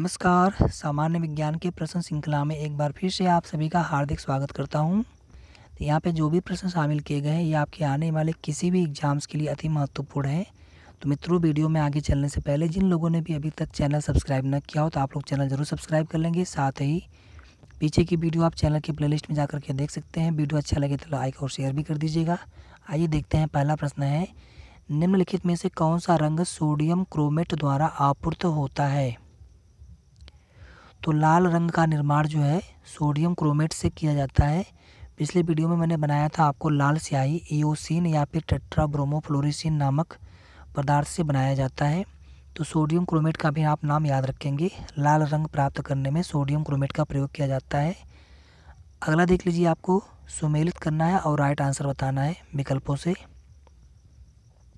नमस्कार सामान्य विज्ञान के प्रश्न श्रृंखला में एक बार फिर से आप सभी का हार्दिक स्वागत करता हूं। तो यहाँ पे जो भी प्रश्न शामिल किए गए हैं ये आपके आने वाले किसी भी एग्जाम्स के लिए अति महत्वपूर्ण है तो मित्रों वीडियो में आगे चलने से पहले जिन लोगों ने भी अभी तक चैनल सब्सक्राइब न किया हो तो आप लोग चैनल ज़रूर सब्सक्राइब कर लेंगे साथ ही पीछे की वीडियो आप चैनल के प्ले में जा करके देख सकते हैं वीडियो अच्छा लगे तो लाइक और शेयर भी कर दीजिएगा आइए देखते हैं पहला प्रश्न है निम्नलिखित में से कौन सा रंग सोडियम क्रोमेट द्वारा आपूर्त होता है तो लाल रंग का निर्माण जो है सोडियम क्रोमेट से किया जाता है पिछले वीडियो में मैंने बनाया था आपको लाल स्याही एओसिन या फिर टेट्रा ब्रोमोफ्लोरिसिन नामक पदार्थ से बनाया जाता है तो सोडियम क्रोमेट का भी आप नाम याद रखेंगे लाल रंग प्राप्त करने में सोडियम क्रोमेट का प्रयोग किया जाता है अगला देख लीजिए आपको सुमेलित करना है और राइट आंसर बताना है विकल्पों से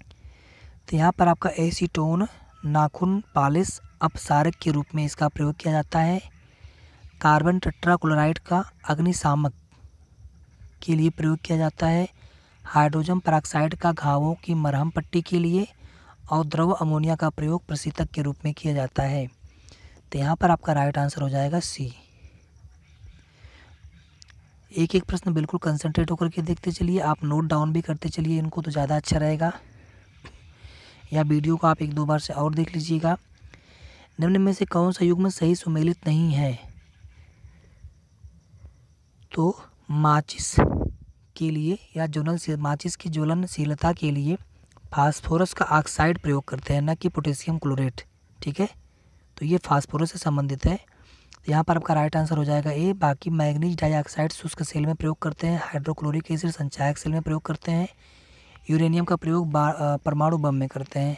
तो यहाँ पर आपका एसीटोन नाखून पालिस अपसारक के रूप में इसका प्रयोग किया जाता है कार्बन टट्राक्लोराइड का अग्निशामक के लिए प्रयोग किया जाता है हाइड्रोजन पराक्साइड का घावों की मरहम पट्टी के लिए और द्रव अमोनिया का प्रयोग प्रशीतक के रूप में किया जाता है तो यहाँ पर आपका राइट आंसर हो जाएगा सी एक एक प्रश्न बिल्कुल कंसंट्रेट होकर के देखते चलिए आप नोट डाउन भी करते चलिए इनको तो ज़्यादा अच्छा रहेगा या वीडियो को आप एक दो बार से और देख लीजिएगा निम्न में से कौन सा युग्म सही सुमेलित नहीं है तो माचिस के लिए या जोनल माचिस की ज्वलनशीलता के लिए फास्फोरस का ऑक्साइड प्रयोग करते हैं न कि पोटेशियम क्लोरेट ठीक है तो ये फास्फोरस से संबंधित है यहाँ पर आपका राइट आंसर हो जाएगा ए बाकी मैग्नीज डाइऑक्साइड शुष्क सेल में प्रयोग करते हैं हाइड्रोक्लोरिक एसिड संचायक सेल में प्रयोग करते हैं यूरेनियम का प्रयोग परमाणु बम में करते हैं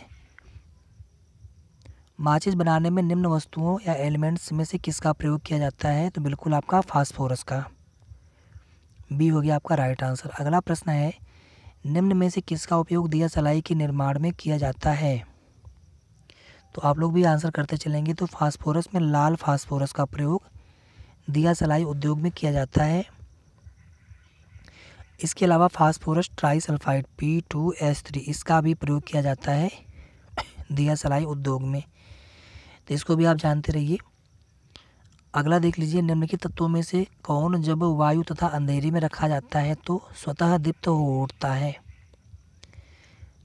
माचिस बनाने में निम्न वस्तुओं या एलिमेंट्स में से किसका प्रयोग किया जाता है तो बिल्कुल आपका फास्फोरस का बी हो गया आपका राइट आंसर अगला प्रश्न है निम्न में से किसका उपयोग दिया सलाई के निर्माण में किया जाता है तो आप लोग भी आंसर करते चलेंगे तो फास्फोरस में लाल फास्फोरस का प्रयोग दिया सलाई उद्योग में किया जाता है इसके अलावा phosphorus trisulphide P two S three इसका भी प्रयोग किया जाता है दिया सलाई उद्योग में तो इसको भी आप जानते रहिए अगला देख लीजिए निम्नलिखित तत्वों में से कौन जब वायु तथा अंधेरे में रखा जाता है तो स्वतः दीप्त हो उठता है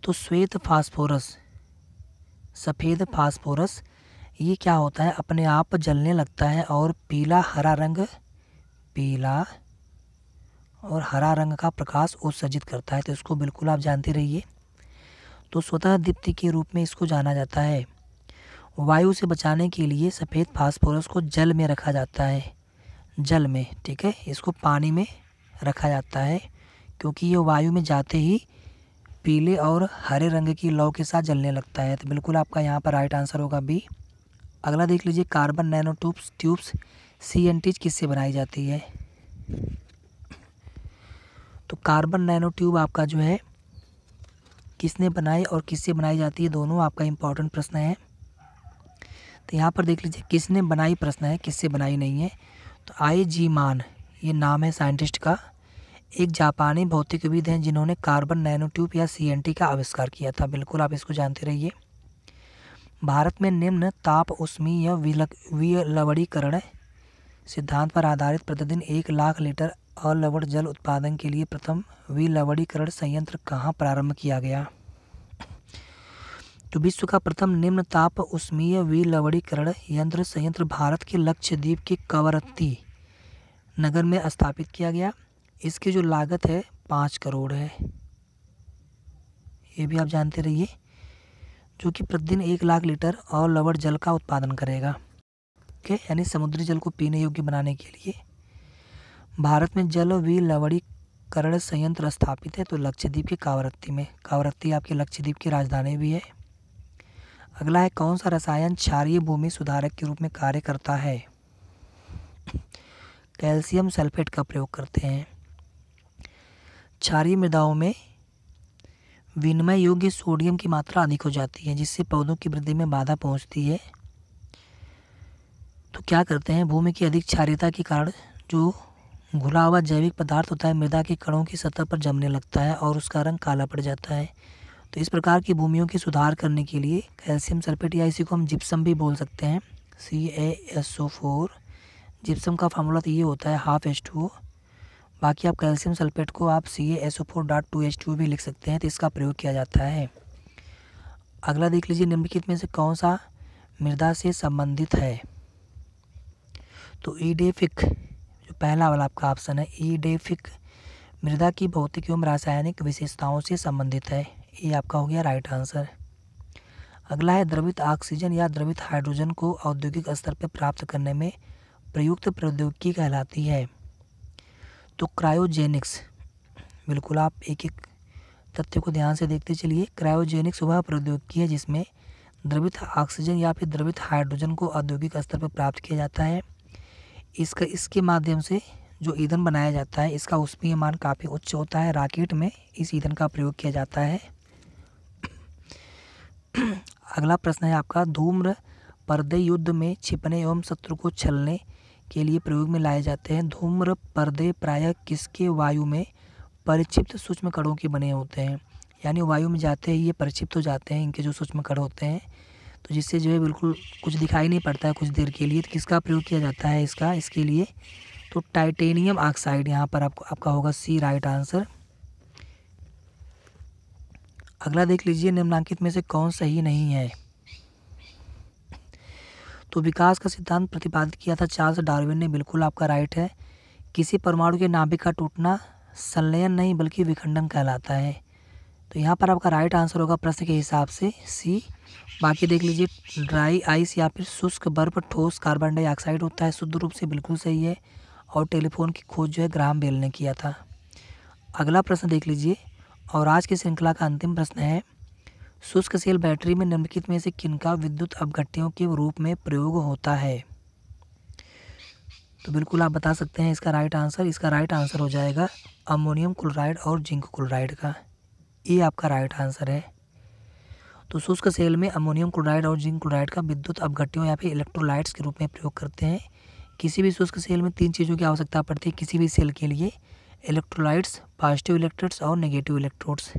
तो श्वेत फास्फोरस सफ़ेद फास्फोरस ये क्या होता है अपने आप जलने लगता है और पीला हरा रंग पीला और हरा रंग का प्रकाश उत्सर्जित करता है तो इसको बिल्कुल आप जानते रहिए तो स्वतः दीप्ति के रूप में इसको जाना जाता है वायु से बचाने के लिए सफ़ेद फास्फोरस को जल में रखा जाता है जल में ठीक है इसको पानी में रखा जाता है क्योंकि ये वायु में जाते ही पीले और हरे रंग की लौ के साथ जलने लगता है तो बिल्कुल आपका यहाँ पर राइट आंसर होगा बी अगला देख लीजिए carbon nano tubes tubes C किससे बनाई जाती है तो कार्बन नैनो ट्यूब आपका जो है किसने बनाई और किससे बनाई जाती है दोनों आपका इम्पोर्टेंट प्रश्न है तो यहाँ पर देख लीजिए किसने बनाई प्रश्न है किससे बनाई नहीं है तो आई जी मान ये नाम है साइंटिस्ट का एक जापानी भौतिकविद हैं जिन्होंने कार्बन नैनो ट्यूब या सी का आविष्कार किया था बिल्कुल आप इसको जानते रहिए भारत में निम्न ताप उष्मीय विलवड़ीकरण सिद्धांत पर आधारित प्रतिदिन एक लाख लीटर अलवण जल उत्पादन के लिए प्रथम विलवणीकरण संयंत्र कहाँ प्रारंभ किया गया तो विश्व का प्रथम निम्न ताप उष्मीय विलवणीकरण यंत्र संयंत्र भारत के लक्षद्वीप के कवरत्ती नगर में स्थापित किया गया इसकी जो लागत है पाँच करोड़ है ये भी आप जानते रहिए जो कि प्रतिदिन एक लाख लीटर और लवण जल का उत्पादन करेगा ओके यानी समुद्री जल को पीने योग्य बनाने के लिए भारत में जल वी विलवणीकरण संयंत्र स्थापित है तो लक्षद्वीप के कावरत्ती में कावरत्ती आपके लक्षद्वीप की राजधानी भी है अगला है कौन सा रसायन क्षारीय भूमि सुधारक के रूप में कार्य करता है कैल्शियम सल्फेट का प्रयोग करते हैं क्षारीय मृदाओं में विनिमय योग्य सोडियम की मात्रा अधिक हो जाती है जिससे पौधों की वृद्धि में बाधा पहुंचती है तो क्या करते हैं भूमि की अधिक क्षारियता के कारण जो घुला हुआ जैविक पदार्थ होता है मृदा के कणों की सतह पर जमने लगता है और उसका रंग काला पड़ जाता है तो इस प्रकार की भूमियों की सुधार करने के लिए कैल्शियम सल्फेट या इसी को हम जिप्सम भी बोल सकते हैं C A S O four gypsum का फार्मूला तो ये होता है हाफ एच टू बाकी आप कैल्शियम सल्फेट को आप C A S O four dot two H two भी लिख सकते हैं तो इसका प्रयोग किया जाता है अगला देख लीजिए निम्नलिखित में से कौन सा मृदा से संबंधित है तो ईडेफिक e पहला वाला आपका ऑप्शन है ई e डेफिक मृदा की भौतिक एवं रासायनिक विशेषताओं से संबंधित है ये आपका हो गया राइट आंसर अगला है द्रवित ऑक्सीजन या द्रवित हाइड्रोजन को औद्योगिक स्तर पर प्राप्त करने में प्रयुक्त प्रौद्योगिकी कहलाती है तो क्रायोजेनिक्स बिल्कुल आप एक एक तथ्य को ध्यान से देखते चलिए क्रायोजेनिक्स वह प्रौद्योगिकी है जिसमें द्रवित ऑक्सीजन या फिर द्रवित हाइड्रोजन को औद्योगिक स्तर पर प्राप्त किया जाता है इसका इसके माध्यम से जो ईंधन बनाया जाता है इसका उष्मीय मान काफ़ी उच्च होता है राकेट में इस ईंधन का प्रयोग किया जाता है अगला प्रश्न है आपका धूम्र पर्दे युद्ध में छिपने एवं शत्रु को छलने के लिए प्रयोग में लाए जाते हैं धूम्र पर्दे प्रायः किसके वायु में परिक्षिप्त सूक्ष्म कणों के बने होते हैं यानी वायु में जाते ही ये परिक्षिप्त हो जाते हैं इनके जो सूक्ष्म कण होते हैं तो जिससे जो है बिल्कुल कुछ दिखाई नहीं पड़ता है कुछ देर के लिए तो किसका प्रयोग किया जाता है इसका इसके लिए तो टाइटेनियम ऑक्साइड यहाँ पर आपको आपका होगा सी राइट आंसर अगला देख लीजिए निम्नांकित में से कौन सही नहीं है तो विकास का सिद्धांत प्रतिपादित किया था चार्ल्स डार्विन ने बिल्कुल आपका राइट है किसी परमाणु के नाभिक का टूटना संलयन नहीं बल्कि विखंडन कहलाता है तो यहाँ पर आपका राइट आंसर होगा प्रश्न के हिसाब से सी बाकी देख लीजिए ड्राई आइस या फिर शुष्क बर्फ ठोस कार्बन डाइऑक्साइड होता है शुद्ध रूप से बिल्कुल सही है और टेलीफोन की खोज जो है ग्राम बेल ने किया था अगला प्रश्न देख लीजिए और आज की श्रृंखला का अंतिम प्रश्न है शुष्क सेल बैटरी में निम्नलिखित में से किनका विद्युत अपघट्टियों के रूप में प्रयोग होता है तो बिल्कुल आप बता सकते हैं इसका राइट आंसर इसका राइट आंसर हो जाएगा अमोनियम क्लोराइड और जिंक क्लोराइड का ये आपका राइट आंसर है तो शुष्क सेल में अमोनियम क्लोराइड और जिंक क्लोराइड का विद्युत अपघटियों या फिर इलेक्ट्रोलाइट्स के रूप में प्रयोग करते हैं किसी भी शुष्क सेल में तीन चीज़ों की आवश्यकता पड़ती है किसी भी सेल के लिए इलेक्ट्रोलाइट्स पॉजिटिव इलेक्ट्रोड्स और नेगेटिव इलेक्ट्रोड्स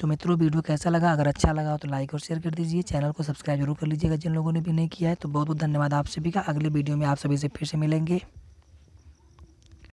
तो मित्रों वीडियो कैसा लगा अगर अच्छा लगा तो लाइक और शेयर कर दीजिए चैनल को सब्सक्राइब जरूर कर लीजिएगा जिन लोगों ने भी नहीं किया है तो बहुत बहुत धन्यवाद आप सभी का अगले वीडियो में आप सभी से फिर से मिलेंगे